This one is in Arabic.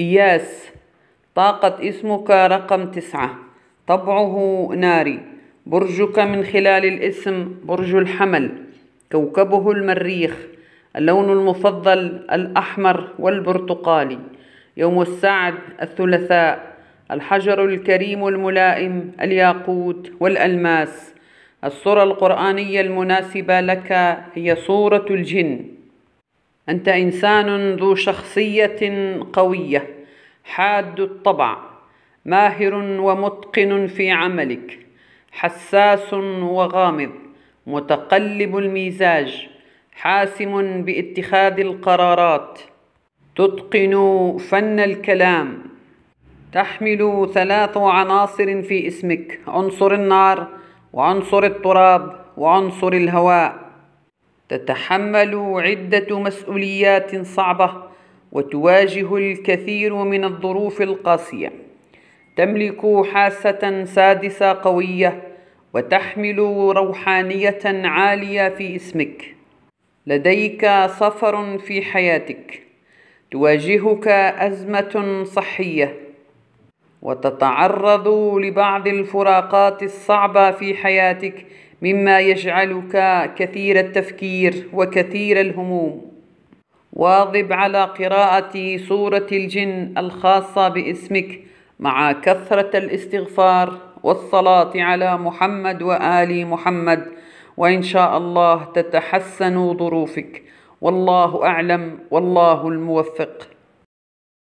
إياس طاقة اسمك رقم تسعة طبعه ناري برجك من خلال الاسم برج الحمل كوكبه المريخ اللون المفضل الأحمر والبرتقالي يوم السعد الثلاثاء الحجر الكريم الملائم الياقوت والألماس الصورة القرآنية المناسبة لك هي صورة الجن انت انسان ذو شخصيه قويه حاد الطبع ماهر ومتقن في عملك حساس وغامض متقلب المزاج حاسم باتخاذ القرارات تتقن فن الكلام تحمل ثلاث عناصر في اسمك عنصر النار وعنصر التراب وعنصر الهواء تتحمل عدة مسؤوليات صعبة وتواجه الكثير من الظروف القاسية تملك حاسة سادسة قوية وتحمل روحانية عالية في اسمك لديك سفر في حياتك تواجهك أزمة صحية وتتعرض لبعض الفراقات الصعبة في حياتك مما يجعلك كثير التفكير وكثير الهموم واظب على قراءة سورة الجن الخاصة باسمك مع كثرة الاستغفار والصلاة على محمد وآل محمد وإن شاء الله تتحسن ظروفك والله أعلم والله الموفق